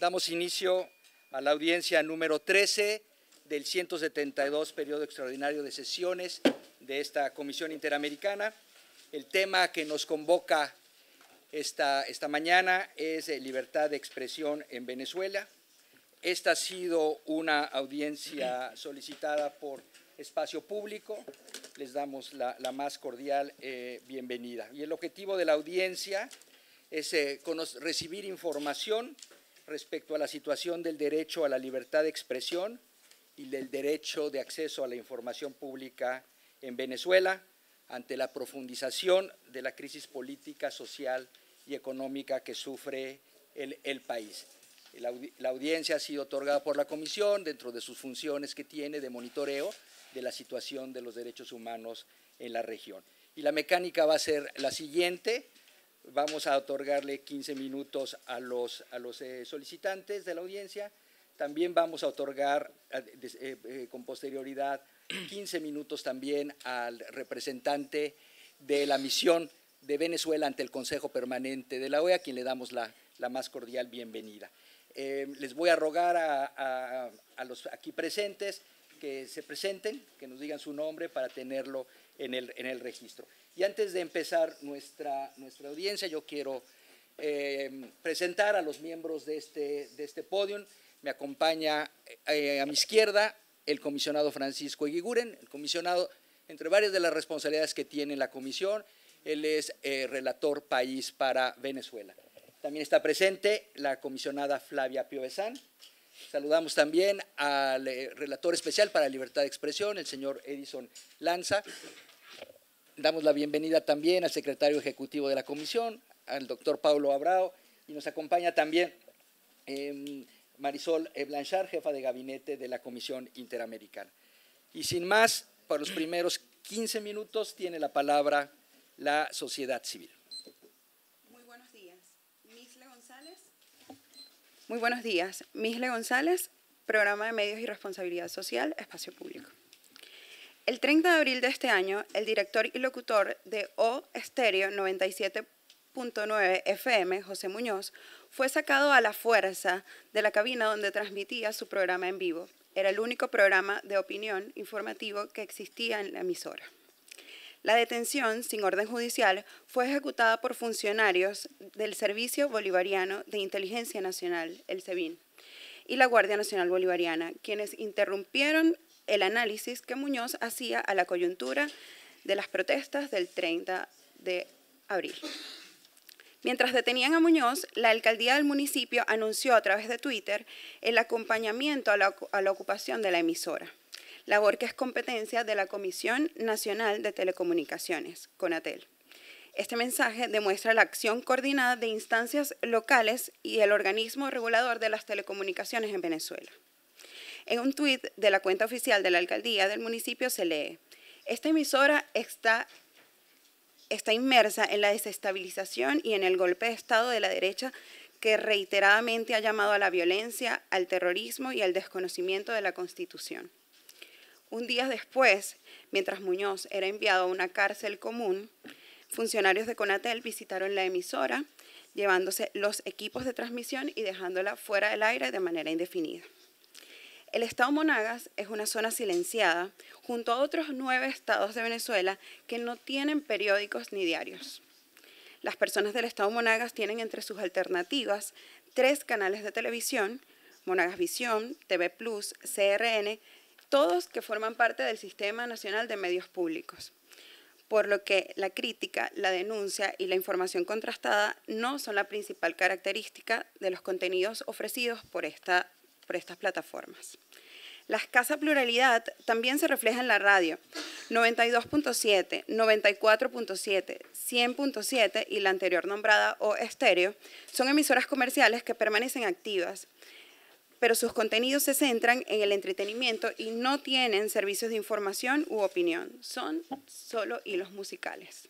Damos inicio a la audiencia número 13 del 172 periodo extraordinario de sesiones de esta Comisión Interamericana. El tema que nos convoca esta, esta mañana es eh, libertad de expresión en Venezuela. Esta ha sido una audiencia solicitada por espacio público. Les damos la, más cordial eh, bienvenida. Y el objetivo de la audiencia es eh, recibir información respecto a la situación del derecho a la libertad de expresión y del derecho de acceso a la información pública en Venezuela ante la profundización de la crisis política, social y económica que sufre el, país. la, audiencia ha sido otorgada por la Comisión dentro de sus funciones que tiene de monitoreo de la situación de los derechos humanos en la región. Y la mecánica va a ser la siguiente. Vamos a otorgarle 15 minutos a los, eh, solicitantes de la audiencia. También vamos a otorgar eh, eh, con posterioridad 15 minutos también al representante de la misión de Venezuela ante el Consejo Permanente de la OEA, a quien le damos la, más cordial bienvenida. les voy a rogar a, los aquí presentes que se presenten, que nos digan su nombre para tenerlo en el registro. Y antes de empezar nuestra, nuestra audiencia, yo quiero eh, presentar a los miembros de este, de este podium. Me acompaña eh, a mi izquierda el comisionado Francisco Eguiguren, el comisionado, entre varias de las responsabilidades que tiene la comisión, él es eh, relator país para Venezuela. También está presente la comisionada Flavia Piovesan. Saludamos también al relator especial para libertad de expresión, el señor Edison Lanza, damos la bienvenida también al secretario ejecutivo de la comisión, al doctor Pablo Abrao, y nos acompaña también em, Marisol Blanchard, jefa de gabinete de la Comisión Interamericana. Y sin más, para los primeros 15 minutos tiene la palabra la sociedad civil. Muy buenos días. Misle González. Muy buenos días. Misle González, Programa de Medios y Responsabilidad Social, Espacio Público. El 30 de abril de este año, el director y locutor de O Estéreo 97.9 FM, José Muñoz, fue sacado a la fuerza de la cabina donde transmitía su programa en vivo. Era el único programa de opinión informativo que existía en la emisora. La detención, sin orden judicial, fue ejecutada por funcionarios del Servicio Bolivariano de Inteligencia Nacional, el SEBIN, y la Guardia Nacional Bolivariana, quienes interrumpieron el análisis que Muñoz hacía a la coyuntura de las protestas del 30 de abril. Mientras detenían a Muñoz, la alcaldía del municipio anunció a través de Twitter el acompañamiento a la, a la ocupación de la emisora, labor que es competencia de la Comisión Nacional de Telecomunicaciones, CONATEL. Este mensaje demuestra la acción coordinada de instancias locales y el organismo regulador de las telecomunicaciones en Venezuela. En un tuit de la cuenta oficial de la alcaldía del municipio se lee, esta emisora está, está inmersa en la desestabilización y en el golpe de Estado de la derecha que reiteradamente ha llamado a la violencia, al terrorismo y al desconocimiento de la Constitución. Un día después, mientras Muñoz era enviado a una cárcel común, funcionarios de Conatel visitaron la emisora, llevándose los equipos de transmisión y dejándola fuera del aire de manera indefinida. El estado Monagas es una zona silenciada junto a otros nueve estados de Venezuela que no tienen periódicos ni diarios. Las personas del estado Monagas tienen entre sus alternativas tres canales de televisión, Monagas Visión, TV Plus, CRN, todos que forman parte del Sistema Nacional de Medios Públicos. Por lo que la crítica, la denuncia y la información contrastada no son la principal característica de los contenidos ofrecidos por esta por estas plataformas. La escasa pluralidad también se refleja en la radio, 92.7, 94.7, 100.7 y la anterior nombrada O Estéreo, son emisoras comerciales que permanecen activas, pero sus contenidos se centran en el entretenimiento y no tienen servicios de información u opinión, son solo hilos musicales.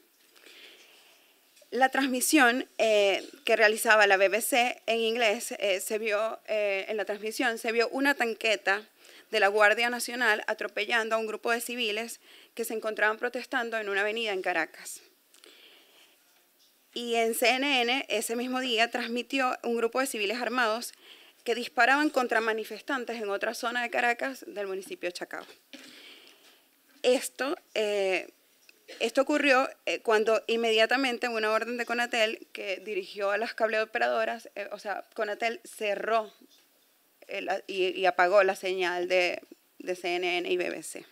La transmisión eh, que realizaba la BBC en inglés eh, se vio, eh, en la transmisión se vio una tanqueta de la Guardia Nacional atropellando a un grupo de civiles que se encontraban protestando en una avenida en Caracas. Y en CNN ese mismo día transmitió un grupo de civiles armados que disparaban contra manifestantes en otra zona de Caracas del municipio Chacao. Esto esto ocurrió eh, cuando inmediatamente una orden de Conatel que dirigió a las cableoperadoras, eh, o sea, Conatel cerró y, apagó la señal de, CNN y BBC.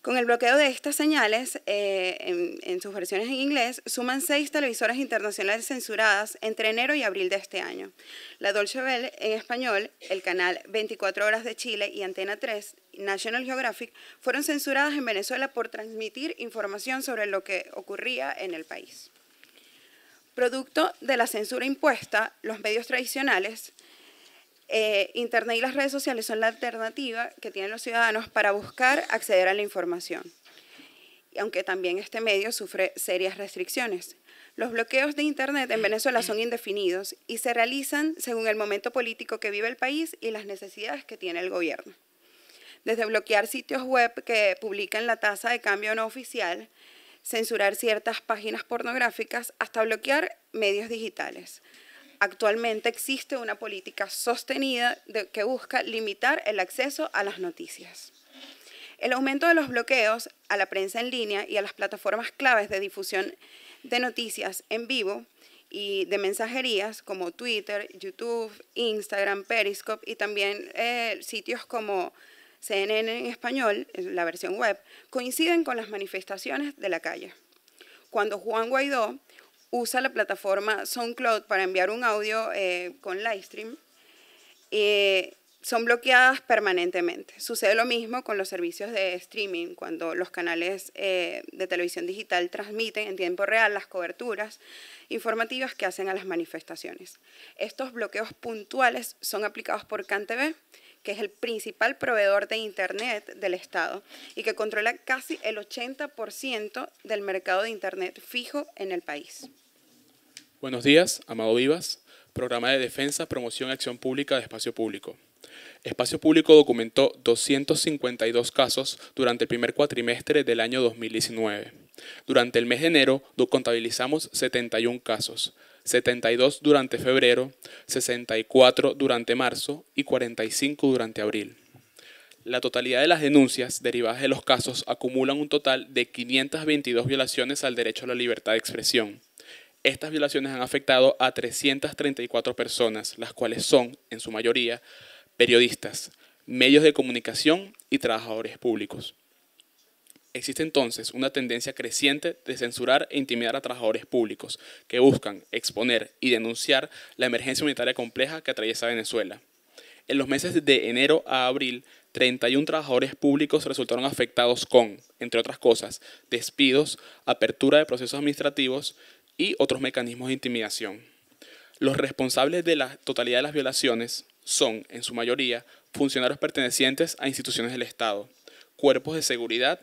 Con el bloqueo de estas señales, eh, en, sus versiones en inglés, suman seis televisoras internacionales censuradas entre enero y abril de este año. La Dolce Bell en español, el canal 24 Horas de Chile y Antena 3 National Geographic fueron censuradas en Venezuela por transmitir información sobre lo que ocurría en el país. Producto de la censura impuesta, los medios tradicionales, eh, Internet y las redes sociales son la alternativa que tienen los ciudadanos para buscar acceder a la información, aunque también este medio sufre serias restricciones. Los bloqueos de Internet en Venezuela son indefinidos y se realizan según el momento político que vive el país y las necesidades que tiene el gobierno desde bloquear sitios web que publican la tasa de cambio no oficial, censurar ciertas páginas pornográficas, hasta bloquear medios digitales. Actualmente existe una política sostenida que busca limitar el acceso a las noticias. El aumento de los bloqueos a la prensa en línea y a las plataformas claves de difusión de noticias en vivo y de mensajerías como Twitter, YouTube, Instagram, Periscope y también eh, sitios como CNN en español, la versión web, coinciden con las manifestaciones de la calle. Cuando Juan Guaidó usa la plataforma SoundCloud para enviar un audio eh, con livestream, eh, son bloqueadas permanentemente. Sucede lo mismo con los servicios de streaming, cuando los canales eh, de televisión digital transmiten en tiempo real las coberturas informativas que hacen a las manifestaciones. Estos bloqueos puntuales son aplicados por CanTV, que es el principal proveedor de Internet del Estado y que controla casi el 80% del mercado de Internet fijo en el país. Buenos días, Amado Vivas, Programa de Defensa, Promoción y Acción Pública de Espacio Público. Espacio Público documentó 252 casos durante el primer cuatrimestre del año 2019. Durante el mes de enero contabilizamos 71 casos, 72 durante febrero, 64 durante marzo y 45 durante abril. La totalidad de las denuncias derivadas de los casos acumulan un total de 522 violaciones al derecho a la libertad de expresión. Estas violaciones han afectado a 334 personas, las cuales son, en su mayoría, periodistas, medios de comunicación y trabajadores públicos. Existe entonces una tendencia creciente de censurar e intimidar a trabajadores públicos que buscan exponer y denunciar la emergencia humanitaria compleja que atraviesa Venezuela. En los meses de enero a abril, 31 trabajadores públicos resultaron afectados con, entre otras cosas, despidos, apertura de procesos administrativos y otros mecanismos de intimidación. Los responsables de la totalidad de las violaciones son, en su mayoría, funcionarios pertenecientes a instituciones del Estado, cuerpos de seguridad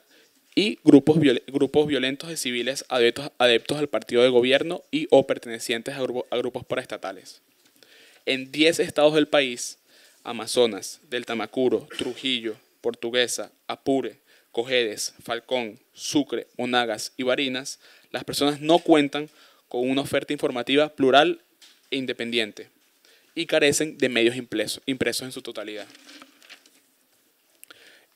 y grupos, grupos violentos de civiles adeptos, adeptos, al partido de gobierno y o pertenecientes a, grupos paraestatales. En 10 estados del país, Amazonas, del Tamacuro, Trujillo, Portuguesa, Apure, Cojedes, Falcón, Sucre, Monagas y Barinas, las personas no cuentan con una oferta informativa plural e independiente y carecen de medios impresos, impresos en su totalidad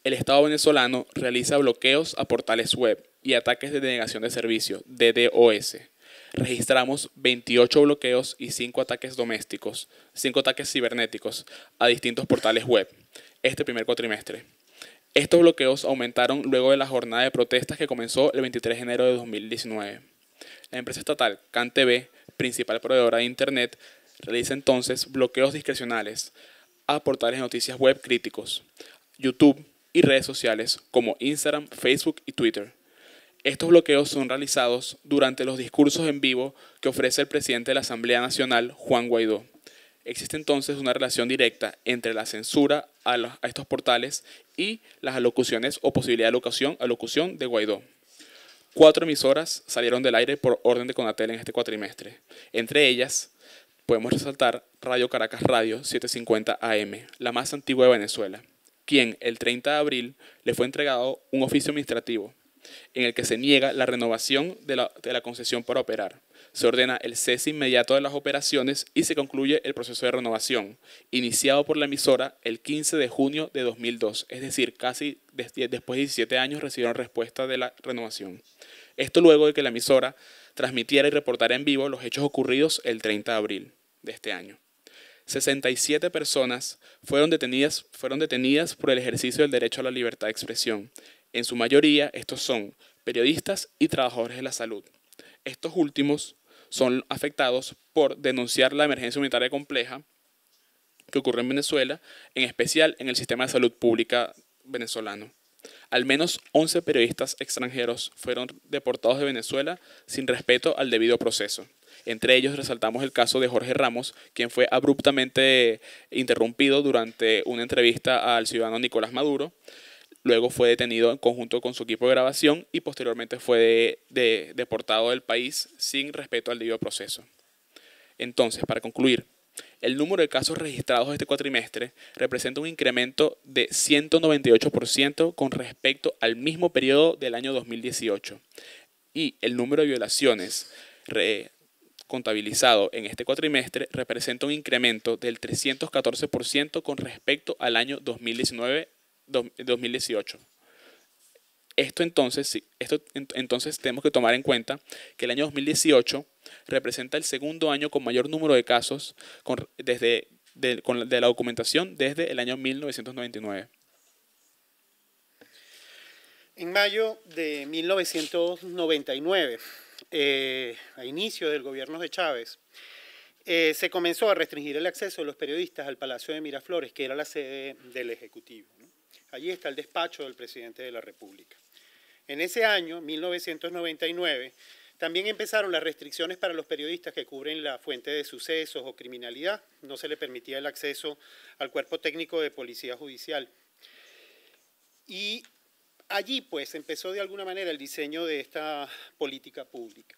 el Estado venezolano realiza bloqueos a portales web y ataques de denegación de servicio, DDoS. Registramos 28 bloqueos y 5 ataques domésticos, 5 ataques cibernéticos a distintos portales web este primer cuatrimestre. Estos bloqueos aumentaron luego de la jornada de protestas que comenzó el 23 de enero de 2019. La empresa estatal CanTV, principal proveedora de Internet, realiza entonces bloqueos discrecionales a portales de noticias web críticos, YouTube, y redes sociales como Instagram, Facebook y Twitter. Estos bloqueos son realizados durante los discursos en vivo que ofrece el presidente de la Asamblea Nacional, Juan Guaidó. Existe entonces una relación directa entre la censura a, estos portales y las alocuciones o posibilidad de alocución de Guaidó. Cuatro emisoras salieron del aire por orden de Conatel en este cuatrimestre. Entre ellas, podemos resaltar Radio Caracas Radio 750 AM, la más antigua de Venezuela quien el 30 de abril le fue entregado un oficio administrativo en el que se niega la renovación de la, concesión para operar. Se ordena el cese inmediato de las operaciones y se concluye el proceso de renovación, iniciado por la emisora el 15 de junio de 2002, es decir, casi después de 17 años recibieron respuesta de la renovación. Esto luego de que la emisora transmitiera y reportara en vivo los hechos ocurridos el 30 de abril de este año. 67 personas fueron detenidas, fueron detenidas por el ejercicio del derecho a la libertad de expresión. En su mayoría, estos son periodistas y trabajadores de la salud. Estos últimos son afectados por denunciar la emergencia humanitaria compleja que ocurre en Venezuela, en especial en el sistema de salud pública venezolano. Al menos 11 periodistas extranjeros fueron deportados de Venezuela sin respeto al debido proceso. Entre ellos resaltamos el caso de Jorge Ramos, quien fue abruptamente interrumpido durante una entrevista al ciudadano Nicolás Maduro. Luego fue detenido en conjunto con su equipo de grabación y posteriormente fue deportado del país sin respeto al debido proceso. Entonces, para concluir, el número de casos registrados este cuatrimestre representa un incremento de 198% con respecto al mismo periodo del año 2018. Y el número de violaciones contabilizado en este cuatrimestre representa un incremento del 314% con respecto al año 2019-2018. Esto entonces, esto entonces tenemos que tomar en cuenta que el año 2018 representa el segundo año con mayor número de casos desde, de, de la documentación desde el año 1999. En mayo de 1999 eh, a inicio del gobierno de Chávez, eh, se comenzó a restringir el acceso de los periodistas al Palacio de Miraflores, que era la sede del Ejecutivo. Allí está el despacho del presidente de la República. En ese año, 1999, también empezaron las restricciones para los periodistas que cubren la fuente de sucesos o criminalidad. No se le permitía el acceso al cuerpo técnico de policía judicial. Y allí pues empezó de alguna manera el diseño de esta política pública.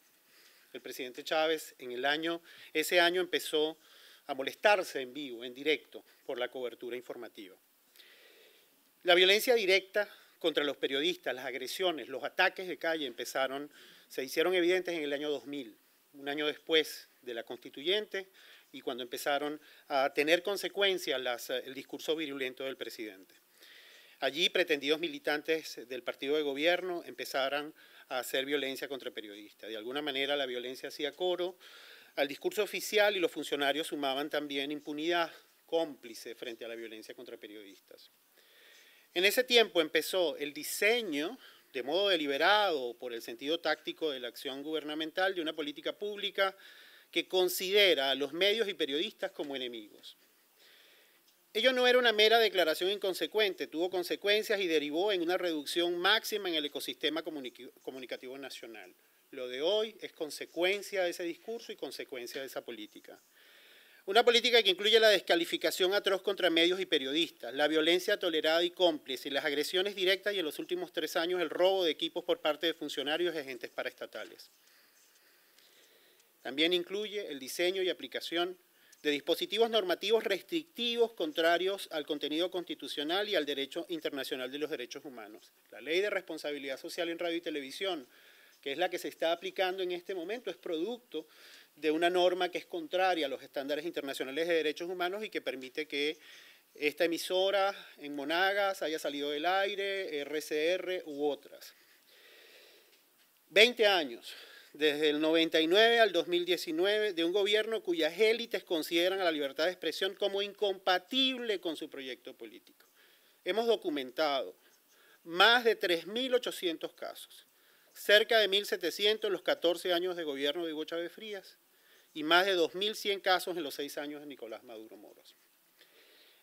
El presidente Chávez en el año, ese año empezó a molestarse en vivo, en directo, por la cobertura informativa. La violencia directa contra los periodistas, las agresiones, los ataques de calle empezaron, se hicieron evidentes en el año 2000, un año después de la constituyente y cuando empezaron a tener consecuencias el discurso virulento del presidente. Allí pretendidos militantes del partido de gobierno empezaran a hacer violencia contra periodistas. De alguna manera la violencia hacía coro al discurso oficial y los funcionarios sumaban también impunidad cómplice frente a la violencia contra periodistas. En ese tiempo empezó el diseño, de modo deliberado por el sentido táctico de la acción gubernamental, de una política pública que considera a los medios y periodistas como enemigos. Ello no era una mera declaración inconsecuente, tuvo consecuencias y derivó en una reducción máxima en el ecosistema comunicativo nacional. Lo de hoy es consecuencia de ese discurso y consecuencia de esa política. Una política que incluye la descalificación atroz contra medios y periodistas, la violencia tolerada y cómplice, las agresiones directas y en los últimos tres años el robo de equipos por parte de funcionarios y agentes paraestatales. También incluye el diseño y aplicación de dispositivos normativos restrictivos contrarios al contenido constitucional y al derecho internacional de los derechos humanos. La ley de responsabilidad social en radio y televisión, que es la que se está aplicando en este momento, es producto de una norma que es contraria a los estándares internacionales de derechos humanos y que permite que esta emisora en Monagas haya salido del aire, RCR u otras. Veinte años desde el 99 al 2019 de un gobierno cuyas élites consideran a la libertad de expresión como incompatible con su proyecto político. Hemos documentado más de 3.800 casos, cerca de 1.700 en los 14 años de gobierno de Hugo Chávez Frías y más de 2.100 casos en los 6 años de Nicolás Maduro Moros.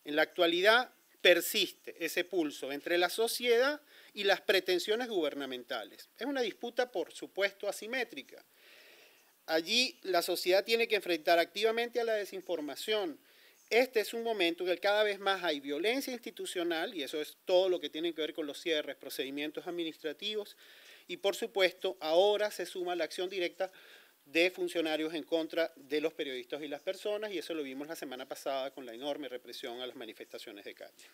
En la actualidad persiste ese pulso entre la sociedad y las pretensiones gubernamentales. Es una disputa, por supuesto, asimétrica. Allí la sociedad tiene que enfrentar activamente a la desinformación. Este es un momento en el que cada vez más hay violencia institucional, y eso es todo lo que tiene que ver con los cierres, procedimientos administrativos, y por supuesto ahora se suma la acción directa de funcionarios en contra de los periodistas y las personas, y eso lo vimos la semana pasada con la enorme represión a las manifestaciones de calle.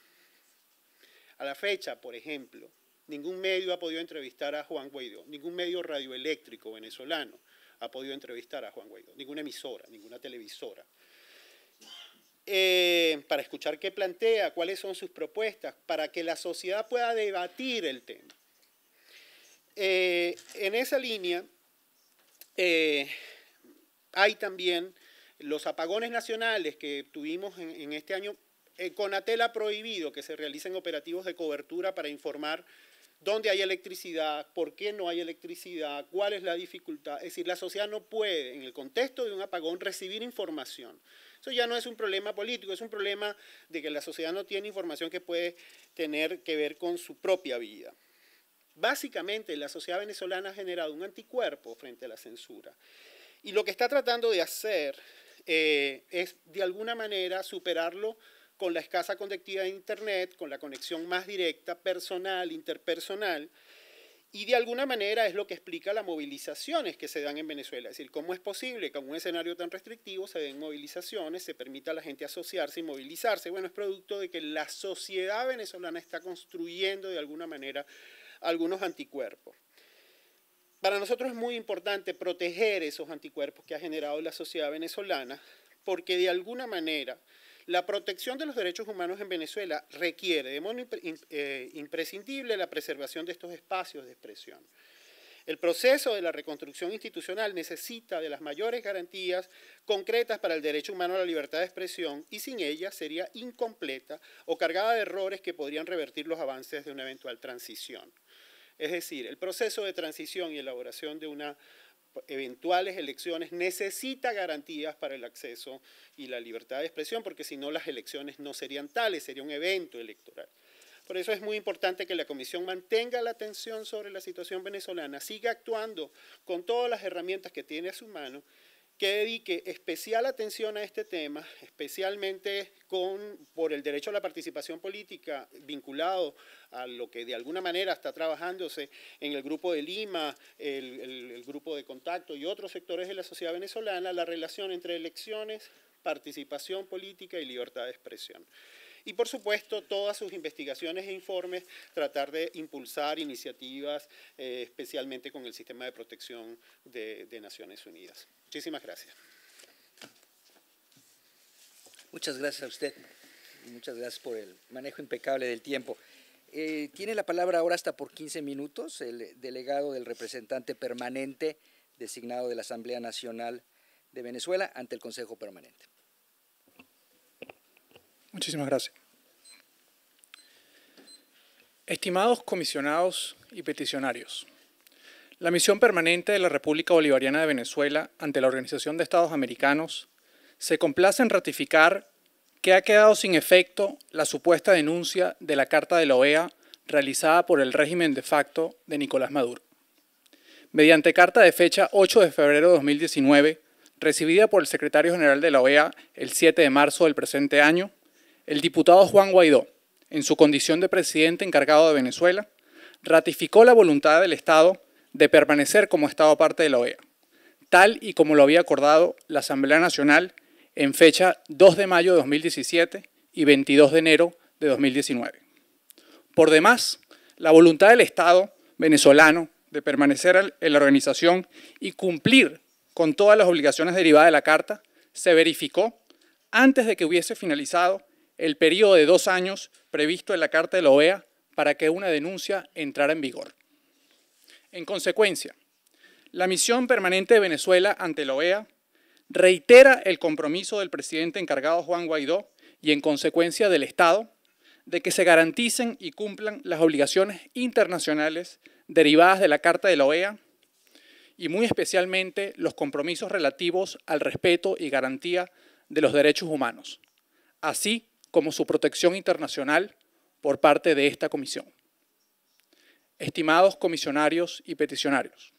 A la fecha, por ejemplo, Ningún medio ha podido entrevistar a Juan Guaidó, ningún medio radioeléctrico venezolano ha podido entrevistar a Juan Guaidó, ninguna emisora, ninguna televisora. Eh, para escuchar qué plantea, cuáles son sus propuestas, para que la sociedad pueda debatir el tema. Eh, en esa línea eh, hay también los apagones nacionales que tuvimos en, en este año. Conatel ha prohibido que se realicen operativos de cobertura para informar dónde hay electricidad, por qué no hay electricidad, cuál es la dificultad. Es decir, la sociedad no puede, en el contexto de un apagón, recibir información. Eso ya no es un problema político, es un problema de que la sociedad no tiene información que puede tener que ver con su propia vida. Básicamente, la sociedad venezolana ha generado un anticuerpo frente a la censura. Y lo que está tratando de hacer eh, es, de alguna manera, superarlo con la escasa conectividad de Internet, con la conexión más directa, personal, interpersonal, y de alguna manera es lo que explica las movilizaciones que se dan en Venezuela. Es decir, cómo es posible que en un escenario tan restrictivo se den movilizaciones, se permita a la gente asociarse y movilizarse. Bueno, es producto de que la sociedad venezolana está construyendo de alguna manera algunos anticuerpos. Para nosotros es muy importante proteger esos anticuerpos que ha generado la sociedad venezolana, porque de alguna manera la protección de los derechos humanos en Venezuela requiere de modo eh, imprescindible la preservación de estos espacios de expresión. El proceso de la reconstrucción institucional necesita de las mayores garantías concretas para el derecho humano a la libertad de expresión y sin ellas sería incompleta o cargada de errores que podrían revertir los avances de una eventual transición. Es decir, el proceso de transición y elaboración de una eventuales elecciones necesita garantías para el acceso y la libertad de expresión, porque si no las elecciones no serían tales, sería un evento electoral. Por eso es muy importante que la Comisión mantenga la atención sobre la situación venezolana, siga actuando con todas las herramientas que tiene a su mano que dedique especial atención a este tema, especialmente por el derecho a la participación política vinculado a lo que de alguna manera está trabajándose en el grupo de Lima, el, grupo de contacto y otros sectores de la sociedad venezolana, la relación entre elecciones, participación política y libertad de expresión. Y por supuesto, todas sus investigaciones e informes, tratar de impulsar iniciativas, eh, especialmente con el sistema de protección de Naciones Unidas. Muchísimas gracias. Muchas gracias a usted. Muchas gracias por el manejo impecable del tiempo. Eh, tiene la palabra ahora hasta por 15 minutos el delegado del representante permanente designado de la Asamblea Nacional de Venezuela ante el Consejo Permanente. Muchísimas gracias. Estimados comisionados y peticionarios, la misión permanente de la República Bolivariana de Venezuela ante la Organización de Estados Americanos se complace en ratificar que ha quedado sin efecto la supuesta denuncia de la Carta de la OEA realizada por el régimen de facto de Nicolás Maduro. Mediante carta de fecha 8 de febrero de 2019, recibida por el secretario general de la OEA el 7 de marzo del presente año, el diputado Juan Guaidó, en su condición de presidente encargado de Venezuela, ratificó la voluntad del Estado de permanecer como Estado parte de la OEA, tal y como lo había acordado la Asamblea Nacional en fecha 2 de mayo de 2017 y 22 de enero de 2019. Por demás, la voluntad del Estado venezolano de permanecer en la organización y cumplir con todas las obligaciones derivadas de la Carta se verificó antes de que hubiese finalizado el periodo de dos años previsto en la Carta de la OEA para que una denuncia entrara en vigor. En consecuencia, la misión permanente de Venezuela ante la OEA reitera el compromiso del presidente encargado Juan Guaidó y en consecuencia del Estado de que se garanticen y cumplan las obligaciones internacionales derivadas de la Carta de la OEA y muy especialmente los compromisos relativos al respeto y garantía de los derechos humanos, así como su protección internacional por parte de esta comisión. Estimados comisionarios y peticionarios,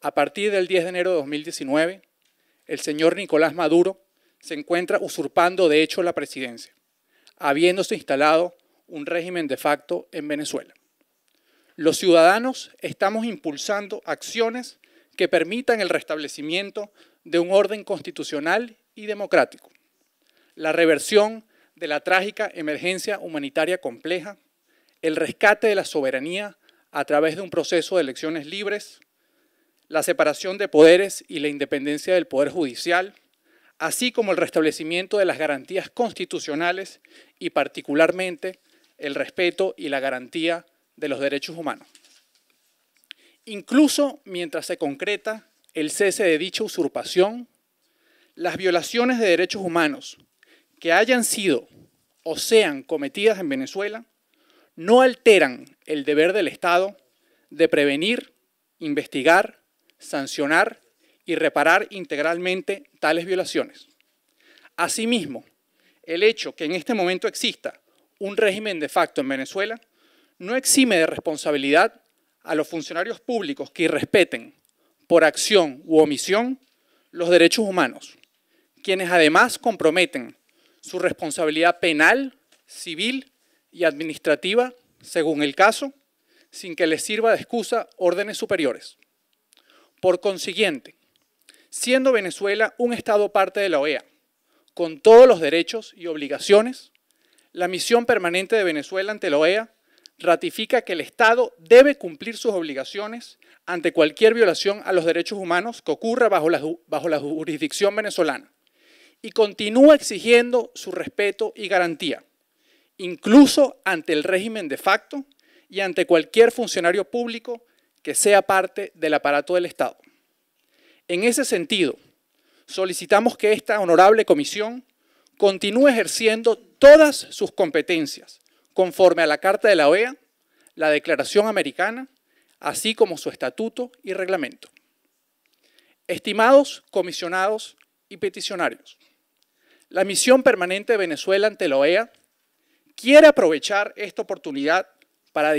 a partir del 10 de enero de 2019, el señor Nicolás Maduro se encuentra usurpando de hecho la presidencia, habiéndose instalado un régimen de facto en Venezuela. Los ciudadanos estamos impulsando acciones que permitan el restablecimiento de un orden constitucional y democrático, la reversión de la trágica emergencia humanitaria compleja, el rescate de la soberanía a través de un proceso de elecciones libres, la separación de poderes y la independencia del Poder Judicial, así como el restablecimiento de las garantías constitucionales y particularmente el respeto y la garantía de los derechos humanos. Incluso mientras se concreta el cese de dicha usurpación, las violaciones de derechos humanos que hayan sido o sean cometidas en Venezuela no alteran el deber del Estado de prevenir, investigar, sancionar y reparar integralmente tales violaciones. Asimismo, el hecho que en este momento exista un régimen de facto en Venezuela no exime de responsabilidad a los funcionarios públicos que irrespeten por acción u omisión los derechos humanos, quienes además comprometen su responsabilidad penal, civil y administrativa, según el caso, sin que les sirva de excusa órdenes superiores. Por consiguiente, siendo Venezuela un Estado parte de la OEA, con todos los derechos y obligaciones, la misión permanente de Venezuela ante la OEA ratifica que el Estado debe cumplir sus obligaciones ante cualquier violación a los derechos humanos que ocurra bajo la, bajo la jurisdicción venezolana y continúa exigiendo su respeto y garantía incluso ante el régimen de facto y ante cualquier funcionario público que sea parte del aparato del Estado. En ese sentido, solicitamos que esta honorable comisión continúe ejerciendo todas sus competencias conforme a la Carta de la OEA, la Declaración Americana, así como su estatuto y reglamento. Estimados comisionados y peticionarios, la misión permanente de Venezuela ante la OEA quiere aprovechar esta oportunidad para,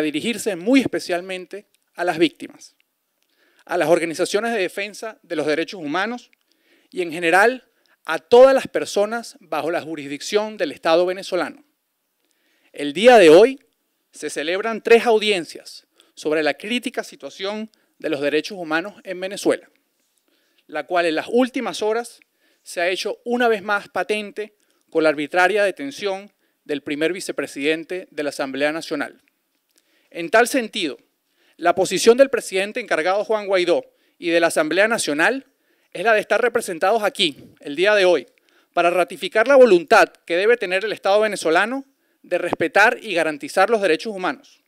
dirigirse muy especialmente a las víctimas, a las organizaciones de defensa de los derechos humanos y en general a todas las personas bajo la jurisdicción del Estado venezolano. El día de hoy se celebran tres audiencias sobre la crítica situación de los derechos humanos en Venezuela, la cual en las últimas horas se ha hecho una vez más patente con la arbitraria detención del primer vicepresidente de la Asamblea Nacional. En tal sentido, la posición del presidente encargado Juan Guaidó y de la Asamblea Nacional es la de estar representados aquí, el día de hoy, para ratificar la voluntad que debe tener el Estado venezolano de respetar y garantizar los derechos humanos,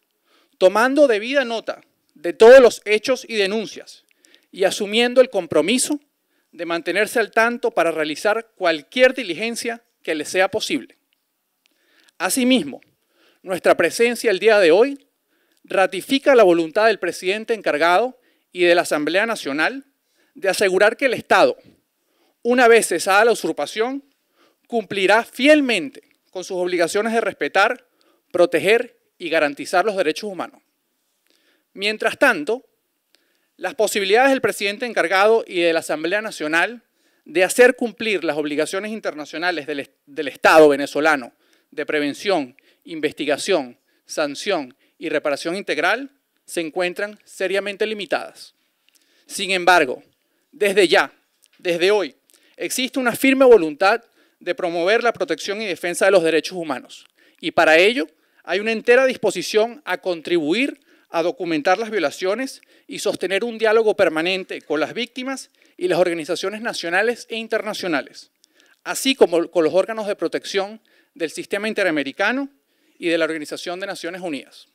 tomando debida nota de todos los hechos y denuncias y asumiendo el compromiso de mantenerse al tanto para realizar cualquier diligencia que le sea posible. Asimismo, nuestra presencia el día de hoy ratifica la voluntad del presidente encargado y de la Asamblea Nacional de asegurar que el Estado, una vez cesada la usurpación, cumplirá fielmente con sus obligaciones de respetar, proteger y garantizar los derechos humanos. Mientras tanto, las posibilidades del presidente encargado y de la Asamblea Nacional de hacer cumplir las obligaciones internacionales del, Estado venezolano de prevención, investigación, sanción y reparación integral se encuentran seriamente limitadas. Sin embargo, desde ya, desde hoy, existe una firme voluntad de promover la protección y defensa de los derechos humanos. Y para ello hay una entera disposición a contribuir a documentar las violaciones y sostener un diálogo permanente con las víctimas y las organizaciones nacionales e internacionales, así como con los órganos de protección del sistema interamericano y de la Organización de Naciones Unidas.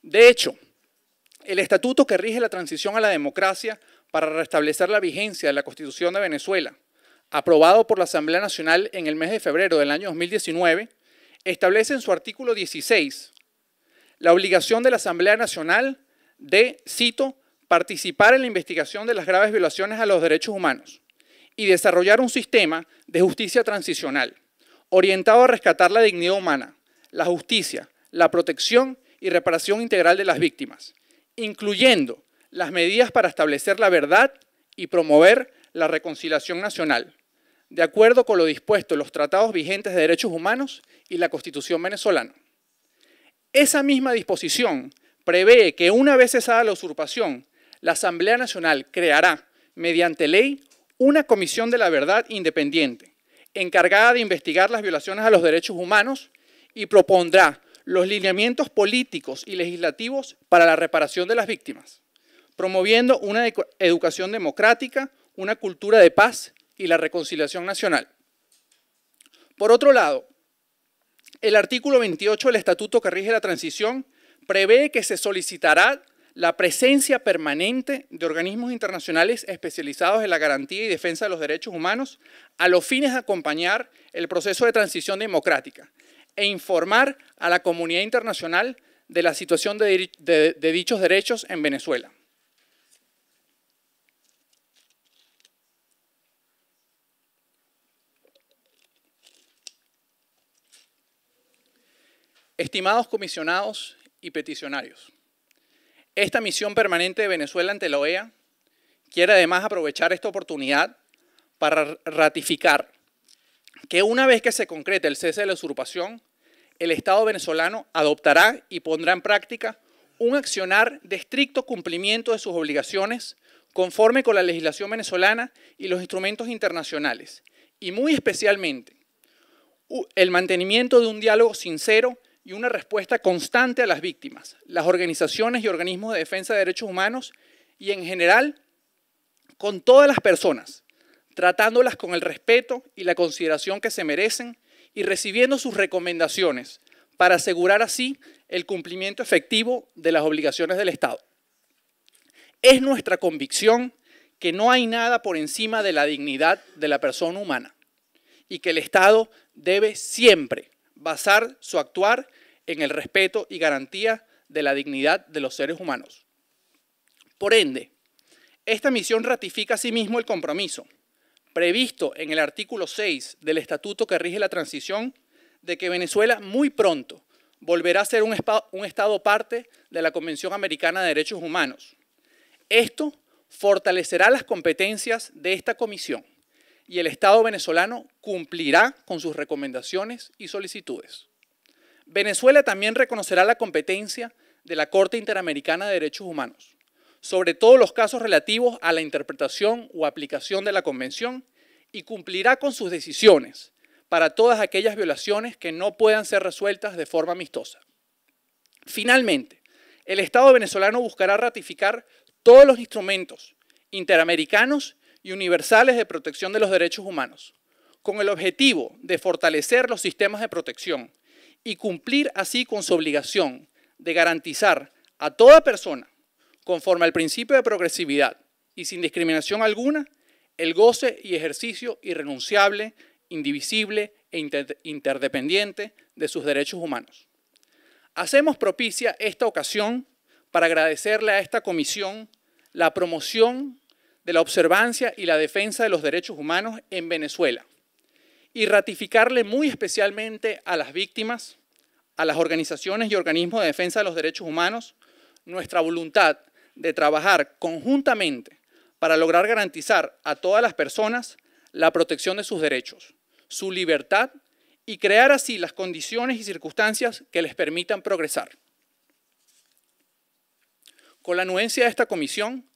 De hecho, el estatuto que rige la transición a la democracia para restablecer la vigencia de la Constitución de Venezuela, aprobado por la Asamblea Nacional en el mes de febrero del año 2019, establece en su artículo 16 la obligación de la Asamblea Nacional de, cito, participar en la investigación de las graves violaciones a los derechos humanos y desarrollar un sistema de justicia transicional orientado a rescatar la dignidad humana, la justicia, la protección y reparación integral de las víctimas, incluyendo las medidas para establecer la verdad y promover la reconciliación nacional, de acuerdo con lo dispuesto en los tratados vigentes de derechos humanos y la Constitución venezolana. Esa misma disposición prevé que una vez cesada la usurpación, la Asamblea Nacional creará, mediante ley, una Comisión de la Verdad independiente encargada de investigar las violaciones a los derechos humanos y propondrá los lineamientos políticos y legislativos para la reparación de las víctimas, promoviendo una educación democrática, una cultura de paz y la reconciliación nacional. Por otro lado, el artículo 28 del Estatuto que rige la transición prevé que se solicitará la presencia permanente de organismos internacionales especializados en la garantía y defensa de los derechos humanos a los fines de acompañar el proceso de transición democrática e informar a la comunidad internacional de la situación de, dichos derechos en Venezuela. Estimados comisionados y peticionarios, esta misión permanente de Venezuela ante la OEA quiere además aprovechar esta oportunidad para ratificar que una vez que se concrete el cese de la usurpación, el Estado venezolano adoptará y pondrá en práctica un accionar de estricto cumplimiento de sus obligaciones conforme con la legislación venezolana y los instrumentos internacionales, y muy especialmente el mantenimiento de un diálogo sincero y una respuesta constante a las víctimas, las organizaciones y organismos de defensa de derechos humanos y en general con todas las personas, tratándolas con el respeto y la consideración que se merecen y recibiendo sus recomendaciones para asegurar así el cumplimiento efectivo de las obligaciones del Estado. Es nuestra convicción que no hay nada por encima de la dignidad de la persona humana y que el Estado debe siempre basar su actuar en el respeto y garantía de la dignidad de los seres humanos. Por ende, esta misión ratifica asimismo el compromiso previsto en el artículo 6 del estatuto que rige la transición de que Venezuela muy pronto volverá a ser un, un Estado parte de la Convención Americana de Derechos Humanos. Esto fortalecerá las competencias de esta comisión y el Estado venezolano cumplirá con sus recomendaciones y solicitudes. Venezuela también reconocerá la competencia de la Corte Interamericana de Derechos Humanos sobre todos los casos relativos a la interpretación o aplicación de la Convención y cumplirá con sus decisiones para todas aquellas violaciones que no puedan ser resueltas de forma amistosa. Finalmente, el Estado venezolano buscará ratificar todos los instrumentos interamericanos y universales de protección de los derechos humanos, con el objetivo de fortalecer los sistemas de protección y cumplir así con su obligación de garantizar a toda persona, conforme al principio de progresividad y sin discriminación alguna, el goce y ejercicio irrenunciable, indivisible e interdependiente de sus derechos humanos. Hacemos propicia esta ocasión para agradecerle a esta comisión la promoción de la observancia y la defensa de los derechos humanos en Venezuela y ratificarle muy especialmente a las víctimas, a las organizaciones y organismos de defensa de los derechos humanos, nuestra voluntad de trabajar conjuntamente para lograr garantizar a todas las personas la protección de sus derechos, su libertad y crear así las condiciones y circunstancias que les permitan progresar. Con la anuencia de esta comisión,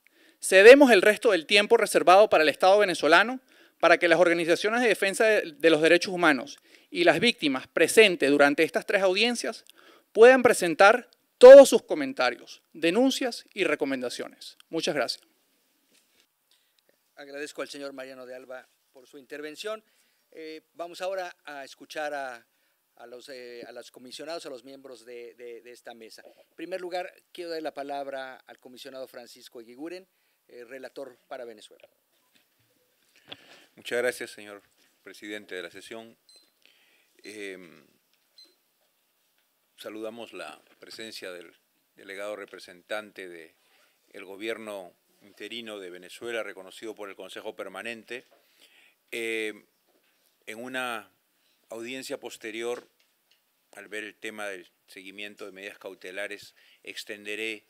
Cedemos el resto del tiempo reservado para el Estado venezolano para que las organizaciones de defensa de los derechos humanos y las víctimas presentes durante estas tres audiencias puedan presentar todos sus comentarios, denuncias y recomendaciones. Muchas gracias. Agradezco al señor Mariano de Alba por su intervención. Eh, vamos ahora a escuchar a, los, eh, comisionados, a los miembros de, esta mesa. En primer lugar, quiero dar la palabra al comisionado Francisco Eguiguren. Eh, relator para Venezuela. Muchas gracias, señor presidente de la sesión. Em, saludamos la presencia del delegado representante del gobierno interino de Venezuela, reconocido por el Consejo Permanente. Em, en una audiencia posterior, al ver el tema del seguimiento de medidas cautelares, extenderé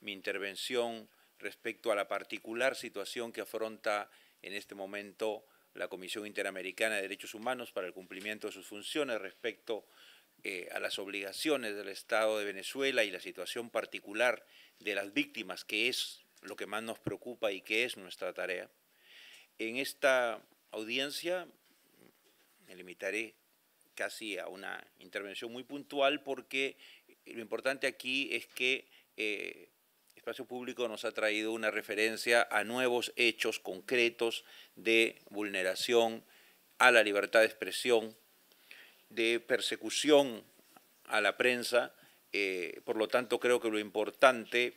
mi intervención respecto a la particular situación que afronta en este momento la Comisión Interamericana de Derechos Humanos para el cumplimiento de sus funciones respecto eh, a las obligaciones del Estado de Venezuela y la situación particular de las víctimas, que es lo que más nos preocupa y que es nuestra tarea. En esta audiencia me limitaré casi a una intervención muy puntual porque lo importante aquí es que eh, espacio público nos ha traído una referencia a nuevos hechos concretos de vulneración a la libertad de expresión, de persecución a la prensa. Eh, por lo tanto, creo que lo importante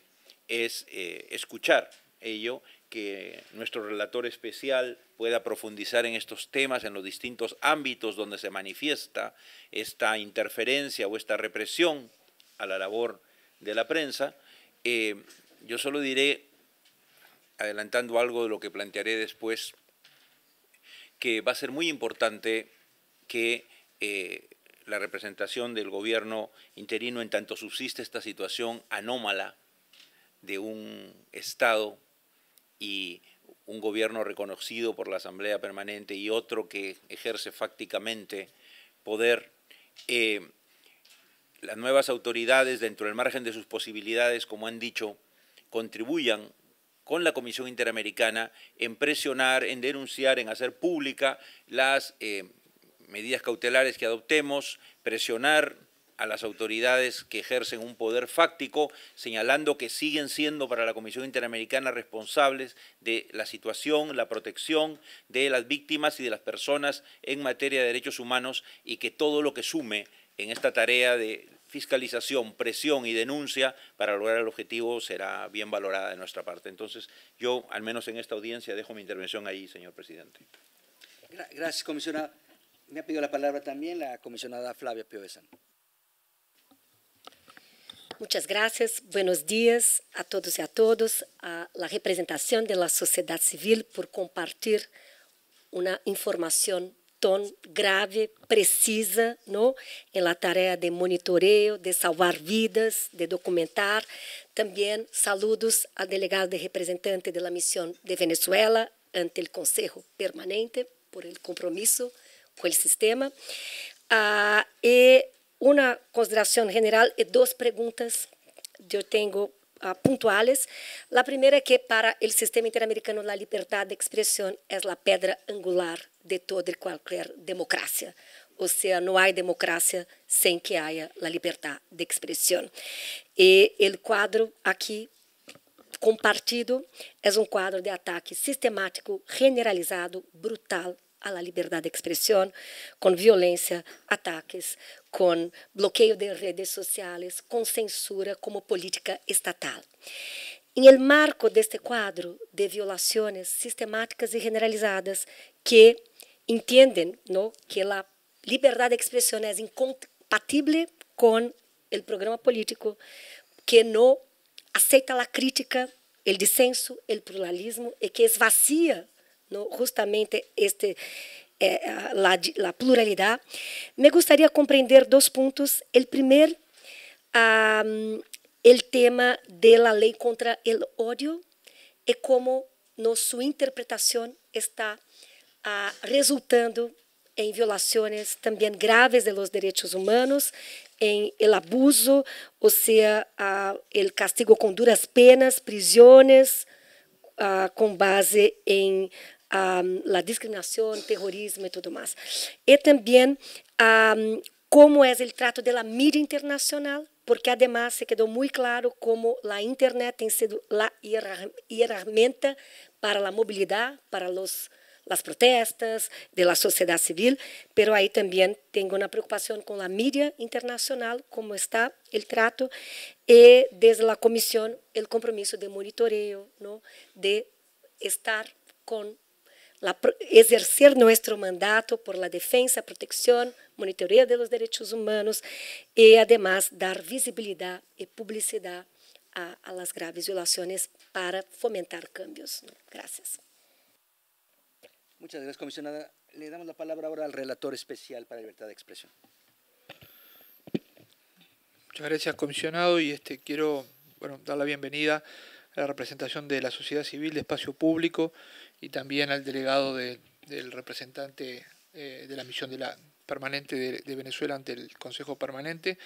es eh, escuchar ello, que nuestro relator especial pueda profundizar en estos temas, en los distintos ámbitos donde se manifiesta esta interferencia o esta represión a la labor de la prensa eh, yo solo diré, adelantando algo de lo que plantearé después, que va a ser muy importante que eh, la representación del gobierno interino, en tanto subsiste esta situación anómala de un Estado y un gobierno reconocido por la Asamblea Permanente y otro que ejerce fácticamente poder, eh, las nuevas autoridades, dentro del margen de sus posibilidades, como han dicho, contribuyan con la Comisión Interamericana en presionar, en denunciar, en hacer pública las eh, medidas cautelares que adoptemos, presionar a las autoridades que ejercen un poder fáctico, señalando que siguen siendo para la Comisión Interamericana responsables de la situación, la protección de las víctimas y de las personas en materia de derechos humanos y que todo lo que sume en esta tarea de fiscalización, presión y denuncia para lograr el objetivo será bien valorada de nuestra parte. Entonces, yo, al menos en esta audiencia, dejo mi intervención ahí, señor presidente. Gracias, comisionada. Me ha pedido la palabra también la comisionada Flavia Piovesan. Muchas gracias. Buenos días a todos y a todos. A la representación de la sociedad civil por compartir una información tão grave precisa no em é la tarefa de monitoreio de salvar vidas de documentar também saludos a delegada de representante da missão de Venezuela ante o Conselho Permanente por el compromisso com o sistema ah, e uma consideração geral e duas perguntas que eu tenho ah, pontuais. La primeira é que para o sistema interamericano la libertad de expressão é la pedra angular de toda e qualquer democracia. Ou seja, não há democracia sem que haja a liberdade de expressão. E o quadro aqui compartido é um quadro de ataque sistemático, generalizado, brutal à liberdade de expressão, com violência, ataques, com bloqueio de redes sociais, com censura como política estatal. Em el marco deste quadro de violações sistemáticas e generalizadas que entienden ¿no? que la libertad de expresión es é incompatible con el programa político que no acepta la crítica, el disenso, el pluralismo y que esvacía ¿no? justamente este, eh, la, la, pluralidad, me gustaría comprender dos puntos. El primer, um, el tema de la ley contra el odio y cómo no, su interpretación está ah, resultando em violações também graves de los direitos humanos, em el abuso, ou seja, ah, el castigo com duras penas, prisões, ah, com base em a la discriminação, terrorismo e tudo mais. E também um, como é o trato da mídia internacional, porque además se quedou muito claro como a internet tem sido a ferramenta para a mobilidade, para os las protestas de la sociedad civil, pero ahí también tengo una preocupación con la media internacional, cómo está el trato, y desde la comisión el compromiso de monitoreo, ¿no? de estar con la, nuestro mandato por la defensa, protección, monitoreo de los derechos humanos y además dar visibilidad y publicidad a, las graves violaciones para fomentar cambios. Gracias. Muchas gracias, comisionada. Le damos la palabra ahora al relator especial para libertad de expresión. Muchas gracias, comisionado, y este quiero bueno, dar la bienvenida a la representación de la sociedad civil de espacio público y también al delegado del representante eh, de la misión de la permanente de, Venezuela ante el Consejo Permanente.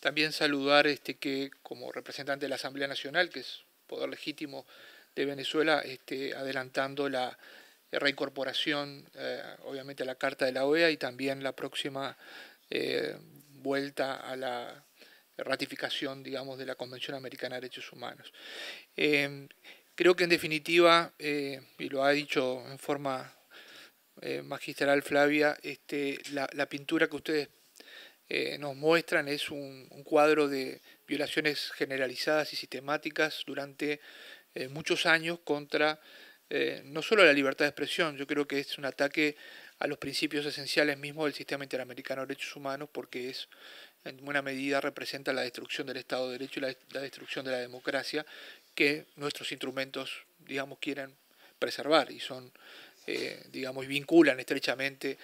También saludar este que como representante de la Asamblea Nacional, que es poder legítimo de Venezuela, este, adelantando la eh, reincorporación, eh, obviamente, a la Carta de la OEA y también la próxima eh, vuelta a la ratificación, digamos, de la Convención Americana de Derechos Humanos. Em, creo que en definitiva, y lo ha dicho en forma magistral Flavia, este, la, pintura que ustedes nos muestran es un cuadro de violaciones generalizadas y sistemáticas durante muchos años contra eh, no solo a la libertad de expresión, yo creo que es un ataque a los principios esenciales mismos del sistema interamericano de derechos humanos porque es en buena medida representa la destrucción del Estado de Derecho y la, destrucción de la democracia que nuestros instrumentos, digamos, quieren preservar y son, eh, digamos, vinculan estrechamente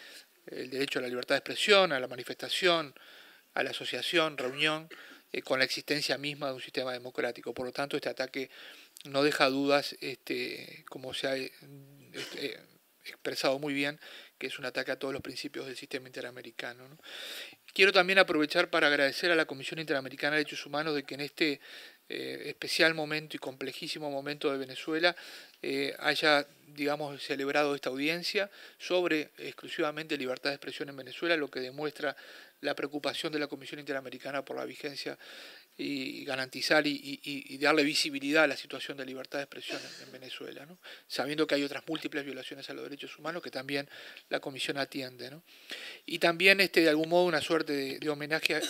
el derecho a la libertad de expresión, a la manifestación, a la asociación, reunión, eh, con la existencia misma de un sistema democrático. Por lo tanto, este ataque no deja dudas, este, como se ha este, expresado muy bien, que es un ataque a todos los principios del sistema interamericano. Quiero también aprovechar para agradecer a la Comisión Interamericana de Derechos Humanos de que en este eh, especial momento y complejísimo momento de Venezuela eh, haya, digamos, celebrado esta audiencia sobre exclusivamente libertad de expresión en Venezuela, lo que demuestra la preocupación de la Comisión Interamericana por la vigencia y garantizar y, y, y, darle visibilidad a la situación de libertad de expresión en, Venezuela, sabiendo que hay otras múltiples violaciones a los derechos humanos que también la Comisión atiende. Y también, este, de algún modo, una suerte de, homenaje a,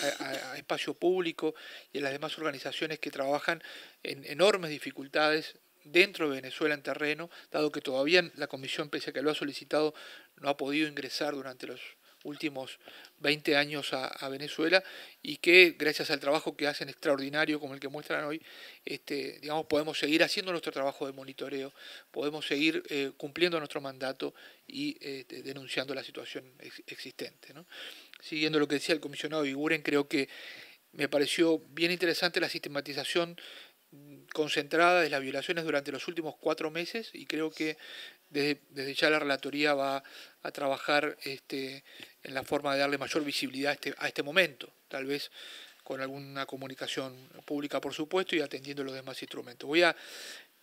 a, espacio público y a las demás organizaciones que trabajan en enormes dificultades dentro de Venezuela en terreno, dado que todavía la Comisión, pese a que lo ha solicitado, no ha podido ingresar durante los últimos 20 años a, Venezuela y que gracias al trabajo que hacen extraordinario como el que muestran hoy, este, digamos, podemos seguir haciendo nuestro trabajo de monitoreo, podemos seguir eh, cumpliendo nuestro mandato y este, denunciando la situación existente. Siguiendo lo que decía el comisionado Viguren, creo que me pareció bien interesante la sistematización mm, concentrada de las violaciones durante los últimos cuatro meses y creo que desde, desde ya la relatoría va a trabajar este, en la forma de darle mayor visibilidad este, a este, momento, tal vez con alguna comunicación pública, por supuesto, y atendiendo los demás instrumentos. Voy a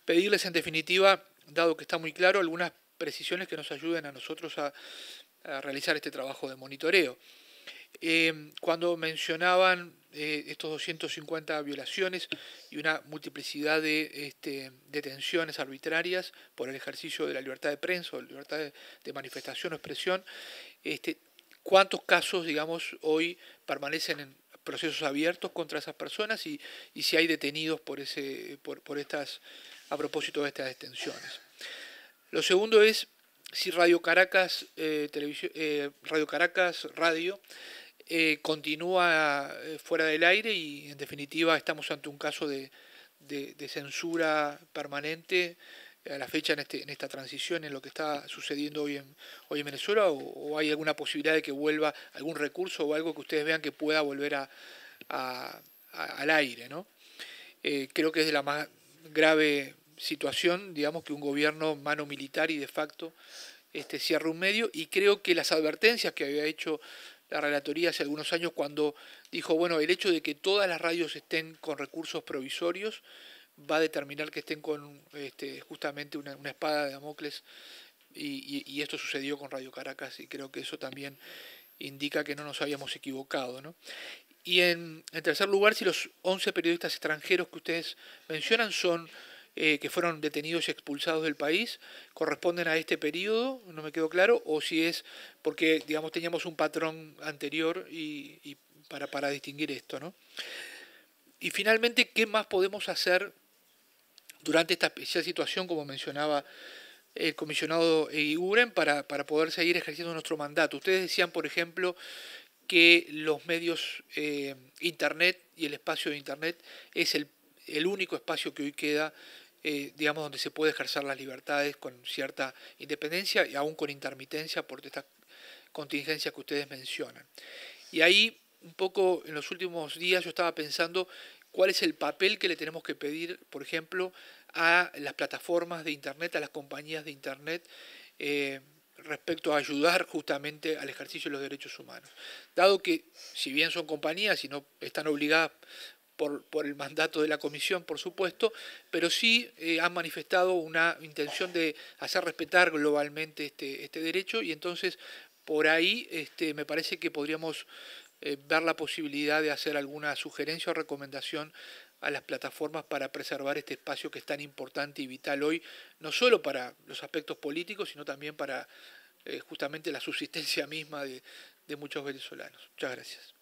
pedirles, en definitiva, dado que está muy claro, algunas precisiones que nos ayuden a nosotros a, realizar este trabajo de monitoreo. Eh, cuando mencionaban estos 250 violaciones y una multiplicidad de este, detenciones arbitrarias por el ejercicio de la libertad de prensa o libertad de, manifestación o expresión, este, ¿cuántos casos, digamos, hoy permanecen en procesos abiertos contra esas personas y, si hay detenidos por, ese, por, estas, a propósito de estas detenciones? Lo segundo es si Radio Caracas, eh, eh, Radio Caracas Radio eh, continúa eh, fuera del aire y en definitiva estamos ante un caso de, censura permanente a la fecha este, en, esta transición, en lo que está sucediendo hoy en, hoy en Venezuela, o, hay alguna posibilidad de que vuelva algún recurso o algo que ustedes vean que pueda volver a, al aire, ¿no? Eh, creo que es la más grave situación, digamos, que un gobierno mano militar y de facto este, cierre un medio, y creo que las advertencias que había hecho la Relatoría hace algunos años cuando dijo, bueno, el hecho de que todas las radios estén con recursos provisorios va a determinar que estén con este, justamente una, espada de Damocles y, esto sucedió con Radio Caracas y creo que eso también indica que no nos habíamos equivocado. ¿no? Y en, en tercer lugar, si los 11 periodistas extranjeros que ustedes mencionan son eh, que fueron detenidos y expulsados del país corresponden a este periodo, no me quedó claro, o si es porque, digamos, teníamos un patrón anterior y, para, distinguir esto, Y finalmente, ¿qué más podemos hacer durante esta especial situación, como mencionaba el comisionado Iguren, para, poder seguir ejerciendo nuestro mandato? Ustedes decían, por ejemplo, que los medios eh, Internet y el espacio de Internet es el, el único espacio que hoy queda eh, digamos, donde se puede ejercer las libertades con cierta independencia y aún con intermitencia por esta contingencia que ustedes mencionan. Y ahí, un poco en los últimos días, yo estaba pensando cuál es el papel que le tenemos que pedir, por ejemplo, a las plataformas de Internet, a las compañías de Internet, eh, respecto a ayudar justamente al ejercicio de los derechos humanos. Dado que, si bien son compañías y no están obligadas por, el mandato de la comisión, por supuesto, pero sí eh, han manifestado una intención de hacer respetar globalmente este, este derecho y entonces por ahí este, me parece que podríamos eh, ver la posibilidad de hacer alguna sugerencia o recomendación a las plataformas para preservar este espacio que es tan importante y vital hoy, no solo para los aspectos políticos, sino también para eh, justamente la subsistencia misma de muchos venezolanos. Muchas gracias.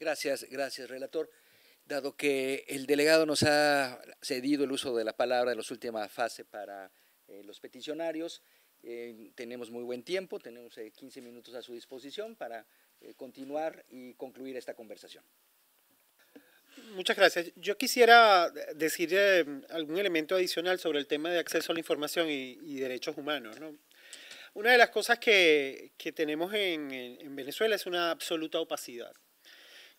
Gracias, gracias, relator dado que el delegado nos ha cedido el uso de la palabra en las últimas fases para eh, los peticionarios. Eh, tenemos muy buen tiempo, tenemos 15 eh, minutos a su disposición para continuar y concluir esta conversación. Muchas gracias. Yo quisiera decir algún elemento adicional sobre el tema de acceso a la información y, derechos humanos. Una de las cosas que, que tenemos en Venezuela es una absoluta opacidad.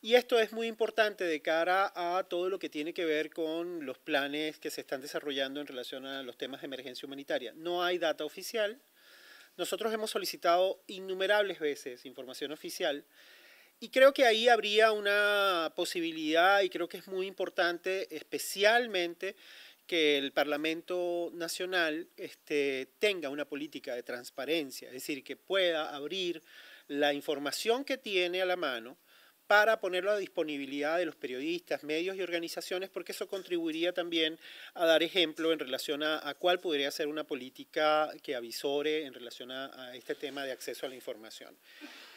Y esto es muy importante de cara a todo lo que tiene que ver con los planes que se están desarrollando en relación a los temas de emergencia humanitaria. No hay data oficial. Nosotros hemos solicitado innumerables veces información oficial y creo que ahí habría una posibilidad y creo que es muy importante especialmente que el Parlamento Nacional este, tenga una política de transparencia, es decir, que pueda abrir la información que tiene a la mano para ponerlo a disponibilidad de los periodistas, medios y organizaciones, porque eso contribuiría también a dar ejemplo en relación a, cuál podría ser una política que avisore en relación a este tema de acceso a la información.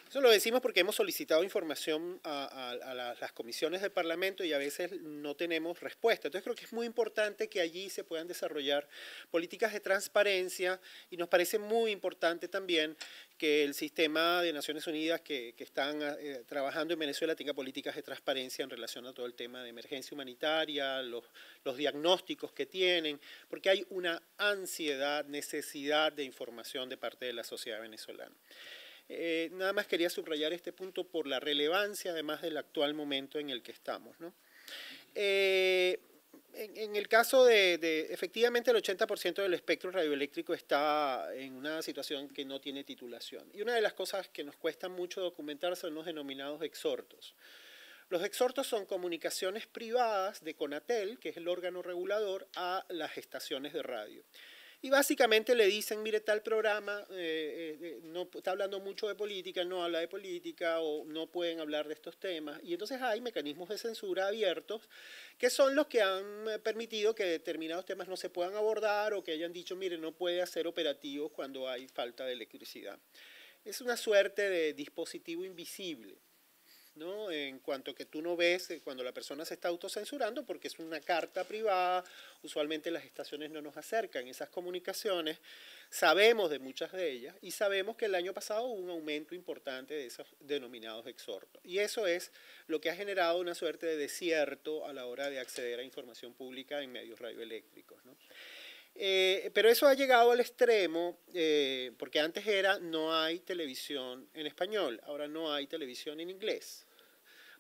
Eso lo decimos porque hemos solicitado información a, las, comisiones del Parlamento y a veces no tenemos respuesta. Entonces creo que es muy importante que allí se puedan desarrollar políticas de transparencia y nos parece muy importante también que el sistema de Naciones Unidas que, están eh, trabajando en Venezuela tenga políticas de transparencia en relación a todo el tema de emergencia humanitaria, los, los diagnósticos que tienen, porque hay una ansiedad, necesidad de información de parte de la sociedad venezolana. Eh, nada más quería subrayar este punto por la relevancia, además del actual momento en el que estamos. Eh, en, el caso de, de efectivamente, el 80% del espectro radioeléctrico está en una situación que no tiene titulación. Y una de las cosas que nos cuesta mucho documentar son los denominados exhortos. Los exhortos son comunicaciones privadas de Conatel, que es el órgano regulador, a las estaciones de radio. Y básicamente le dicen, mire, tal programa eh, eh, eh, no, está hablando mucho de política, no habla de política o no pueden hablar de estos temas. Y entonces hay mecanismos de censura abiertos que son los que han permitido que determinados temas no se puedan abordar o que hayan dicho, mire, no puede hacer operativo cuando hay falta de electricidad. Es una suerte de dispositivo invisible. En cuanto que tú no ves eh, cuando la persona se está autocensurando porque es una carta privada, usualmente las estaciones no nos acercan esas comunicaciones, sabemos de muchas de ellas y sabemos que el año pasado hubo un aumento importante de esos denominados exhortos. Y eso es lo que ha generado una suerte de desierto a la hora de acceder a información pública en medios radioeléctricos, eh, pero eso ha llegado al extremo, eh, porque antes era no hay televisión en español, ahora no hay televisión en inglés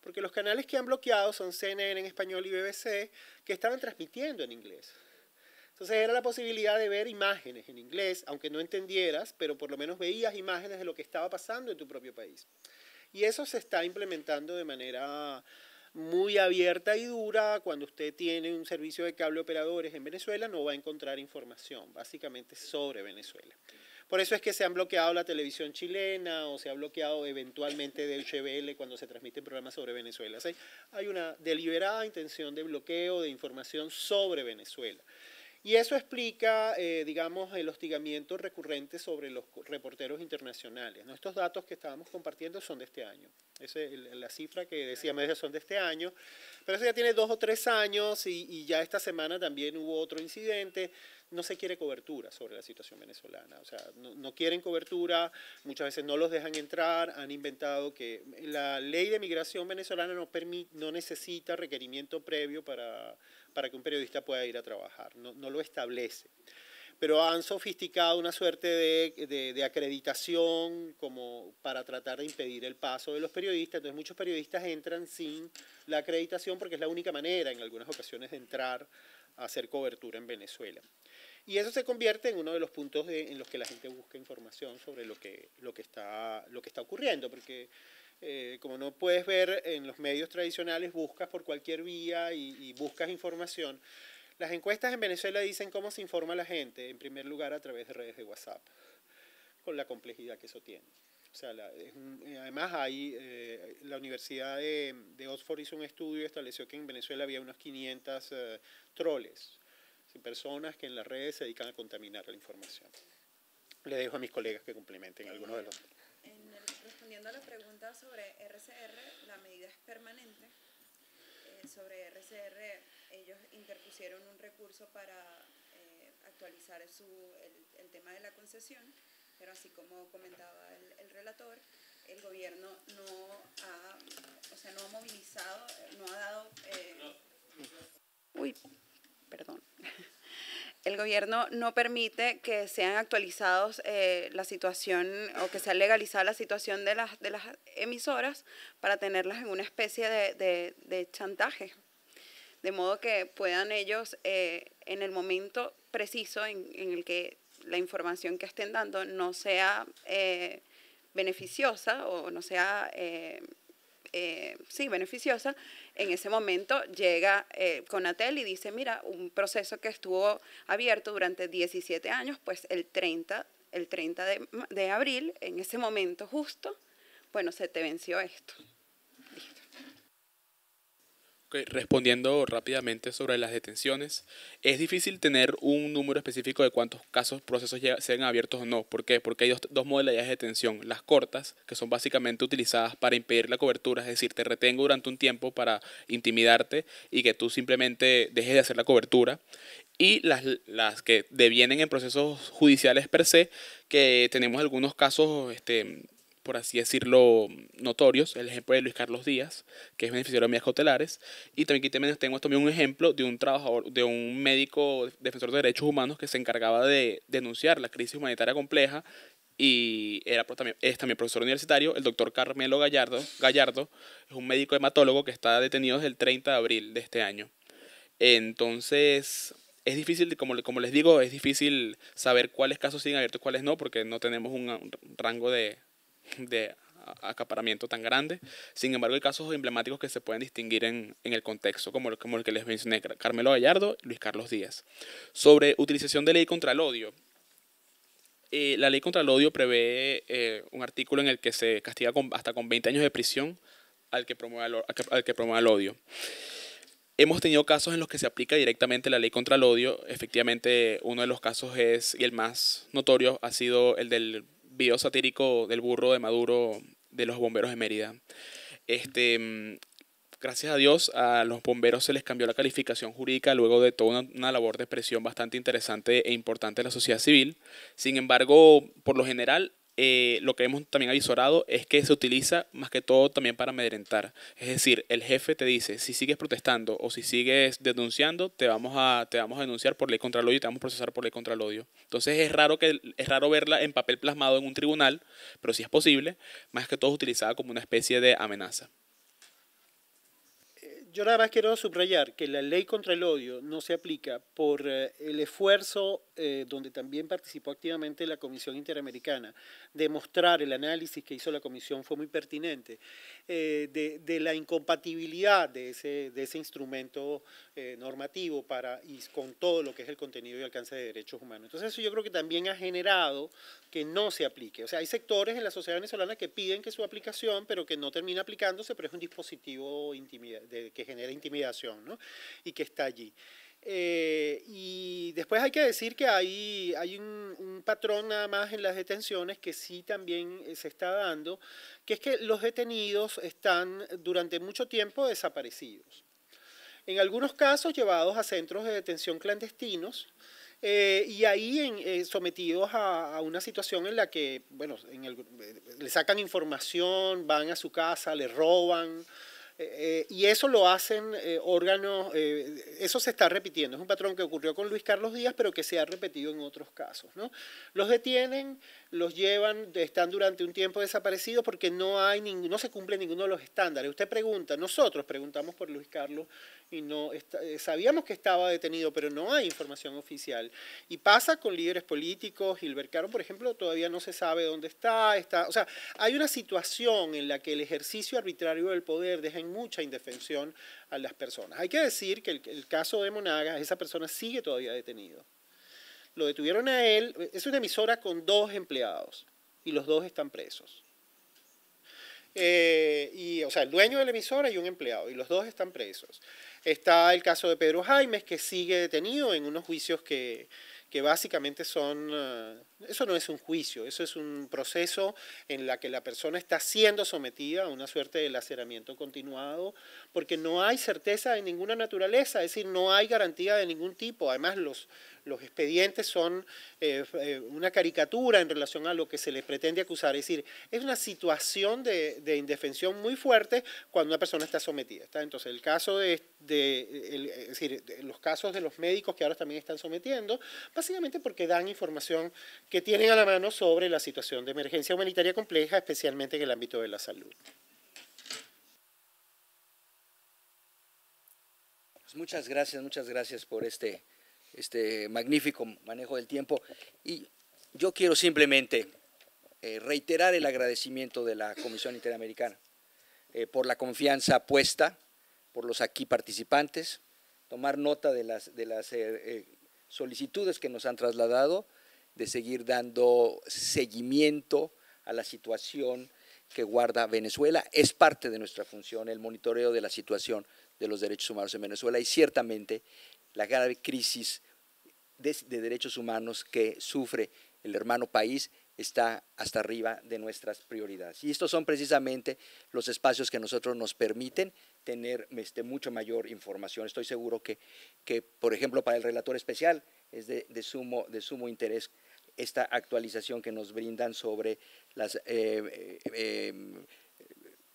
porque los canales que han bloqueado son CNN en español y BBC, que estaban transmitiendo en inglés. Entonces era la posibilidad de ver imágenes en inglés, aunque no entendieras, pero por lo menos veías imágenes de lo que estaba pasando en tu propio país. Y eso se está implementando de manera muy abierta y dura. Cuando usted tiene un servicio de cable operadores en Venezuela, no va a encontrar información, básicamente sobre Venezuela. Por eso es que se han bloqueado la televisión chilena o se ha bloqueado eventualmente del HBL cuando se transmiten programas sobre Venezuela. hay una deliberada intención de bloqueo de información sobre Venezuela. Y eso explica, eh, digamos, el hostigamiento recurrente sobre los reporteros internacionales. ¿no? Estos datos que estábamos compartiendo son de este año. Esa es la cifra que decíamos son de este año. Pero eso ya tiene dos o tres años y, y ya esta semana también hubo otro incidente no se quiere cobertura sobre la situación venezolana. O sea, no, quieren cobertura, muchas veces no los dejan entrar, han inventado que la ley de migración venezolana no, permite, no necesita requerimiento previo para para que un periodista pueda ir a trabajar, no, lo establece. Pero han sofisticado una suerte de, acreditación como para tratar de impedir el paso de los periodistas. Entonces muchos periodistas entran sin la acreditación porque es la única manera en algunas ocasiones de entrar a hacer cobertura en Venezuela. Y eso se convierte en uno de los puntos en los que la gente busca información sobre lo que, lo que, está, lo que está ocurriendo, porque eh, como no puedes ver en los medios tradicionales, buscas por cualquier vía y, buscas información. Las encuestas en Venezuela dicen cómo se informa la gente, en primer lugar a través de redes de WhatsApp, con la complejidad que eso tiene. sea, eh, además hay, eh, la Universidad de, Oxford hizo un estudio y estableció que en Venezuela había unos 500 trolls, troles, personas que en las redes se dedican a contaminar la información. Le dejo a mis colegas que complementen algunos de los respondiendo a la pregunta sobre RCR, la medida es permanente. Eh, sobre RCR, ellos interpusieron un recurso para eh, actualizar su, el, tema de la concesión, pero así como comentaba el, relator, el gobierno no ha, o sea, no ha movilizado, no ha dado... Eh, Uy, perdón. el gobierno no permite que sean actualizados eh, la situación o que sea legalizada la situación de las, emisoras para tenerlas en una especie de, chantaje, de modo que puedan ellos eh, en el momento preciso en, el que la información que estén dando no sea eh, beneficiosa o no sea, sí, beneficiosa, en ese momento llega eh, Conatel y dice, mira, un proceso que estuvo abierto durante 17 años, pues el 30, el 30 de, de abril, en ese momento justo, bueno, se te venció esto respondiendo rápidamente sobre las detenciones, es difícil tener un número específico de cuántos casos, procesos sean abiertos o no. ¿Por qué? Porque hay dos, modalidades de detención. Las cortas, que son básicamente utilizadas para impedir la cobertura, es decir, te retengo durante un tiempo para intimidarte y que tú simplemente dejes de hacer la cobertura. Y las, las que devienen en procesos judiciales per se, que tenemos algunos casos... Este, por así decirlo, notorios. El ejemplo de Luis Carlos Díaz, que es beneficiario de medidas cautelares. Y también aquí tengo también un ejemplo de un trabajador, de un médico defensor de derechos humanos que se encargaba de denunciar la crisis humanitaria compleja y era también, es también profesor universitario, el doctor Carmelo Gallardo, Gallardo, es un médico hematólogo que está detenido desde el 30 de abril de este año. Entonces, es difícil, como, como les digo, es difícil saber cuáles casos siguen abiertos y cuáles no, porque no tenemos un rango de, de acaparamiento tan grande. Sin embargo, hay casos emblemáticos que se pueden distinguir en, el contexto, como, el, como el que les mencioné, Carmelo Gallardo y Luis Carlos Díaz. Sobre utilización de ley contra el odio. Eh, la ley contra el odio prevé eh, un artículo en el que se castiga hasta con 20 años de prisión al que, promueve al que promueva el odio. Hemos tenido casos en los que se aplica directamente la ley contra el odio. Efectivamente, uno de los casos es, y el más notorio, ha sido el del video satírico del burro de Maduro de los bomberos de Mérida. Este, mm, gracias a Dios, a los bomberos se les cambió la calificación jurídica luego de toda una, una, labor de expresión bastante interesante e importante de la sociedad civil. Sin embargo, por lo general, eh, lo que hemos también avisorado es que se utiliza más que todo también para amedrentar. Es decir, el jefe te dice, si sigues protestando o si sigues denunciando, te vamos a, denunciar por ley contra el odio y te vamos a procesar por ley contra el odio. Entonces es raro, que, es raro verla en papel plasmado en un tribunal, pero si sí es posible, más que todo es utilizada como una especie de amenaza yo nada más quiero subrayar que la ley contra el odio no se aplica por eh, el esfuerzo eh, donde también participó activamente la Comisión Interamericana. de mostrar el análisis que hizo la Comisión fue muy pertinente eh, de, la incompatibilidad de ese, de ese instrumento normativo para, con todo lo que es el contenido y alcance de derechos humanos. Entonces eso yo creo que también ha generado que no se aplique. O sea, hay sectores en la sociedad venezolana que piden que su aplicación, pero que no termina aplicándose, pero es un dispositivo de, que genera intimidación y que está allí. Eh, y después hay que decir que hay, un, patrón nada más en las detenciones que sí también eh, se está dando, que es que los detenidos están durante mucho tiempo desaparecidos. En algunos casos llevados a centros de detención clandestinos eh, y ahí sometidos a, una situación en la que, bueno, le sacan información, van a su casa, le roban. Eh, y eso lo hacen eh, órganos, eh, eso se está repitiendo, es un patrón que ocurrió con Luis Carlos Díaz, pero que se ha repetido en otros casos. ¿no? Los detienen, los llevan, están durante un tiempo desaparecidos porque no, hay no se cumple ninguno de los estándares. Usted pregunta, nosotros preguntamos por Luis Carlos y no eh, sabíamos que estaba detenido, pero no hay información oficial. Y pasa con líderes políticos, Gilbert Caro, por ejemplo, todavía no se sabe dónde está, está, o sea, hay una situación en la que el ejercicio arbitrario del poder deja en mucha indefensión a las personas. Hay que decir que el, caso de Monagas, esa persona sigue todavía detenido lo detuvieron a él. Es una emisora con dos empleados y los dos están presos. Eh, y, o sea, el dueño de la emisora y un empleado, y los dos están presos. Está el caso de Pedro Jaimes, que sigue detenido en unos juicios que, que básicamente son, eh, eso no es un juicio, eso es un proceso en la que la persona está siendo sometida a una suerte de laceramiento continuado, porque no hay certeza de ninguna naturaleza, es decir, no hay garantía de ningún tipo. Además, los, los expedientes son eh, eh, una caricatura en relación a lo que se les pretende acusar. Es decir, es una situación de, indefensión muy fuerte cuando una persona está sometida. Entonces, el caso de, los casos de los médicos que ahora también están sometiendo, básicamente porque dan información que tienen a la mano sobre la situación de emergencia humanitaria compleja, especialmente en el ámbito de la salud. Pues muchas gracias, muchas gracias por este este magnífico manejo del tiempo. Y yo quiero simplemente eh, reiterar el agradecimiento de la Comisión Interamericana eh, por la confianza puesta, por los aquí participantes, tomar nota de las, de las eh, solicitudes que nos han trasladado, de seguir dando seguimiento a la situación que guarda Venezuela. Es parte de nuestra función el monitoreo de la situación de los derechos humanos en Venezuela y ciertamente la grave crisis de, derechos humanos que sufre el hermano país está hasta arriba de nuestras prioridades. Y estos son precisamente los espacios que nosotros nos permiten tener este, mucho mayor información. Estoy seguro que, que, por ejemplo, para el relator especial es de, sumo, de sumo interés esta actualización que nos brindan sobre las, eh, eh, em,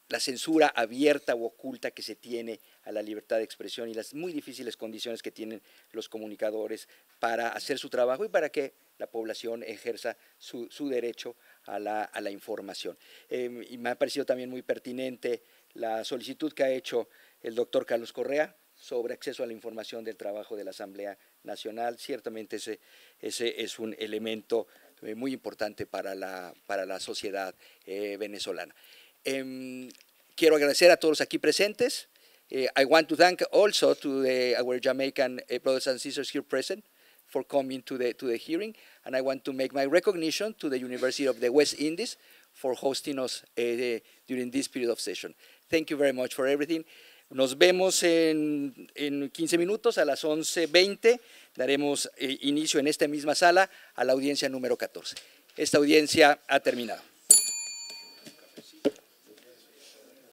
la censura abierta u oculta que se tiene a la libertad de expresión y las muy difíciles condiciones que tienen los comunicadores para hacer su trabajo y para que la población ejerza su, derecho a la, información. Em, y me ha parecido también muy pertinente la solicitud que ha hecho el doctor Carlos Correa sobre acceso a la información del trabajo de la Asamblea Nacional. Ciertamente ese, es un elemento eh, muy importante para la, para la sociedad eh, venezolana. Em, quiero agradecer a todos aquí presentes. Eh, I want to thank also to our Jamaican brothers and sisters here present for coming to the, to the hearing. And I want to make my recognition to the University of the West Indies for hosting us eh, during this period of session. Thank you much everything. Nos vemos en, 15 minutos a las 11.20. Daremos eh, inicio en esta misma sala a la audiencia número 14. Esta audiencia ha terminado.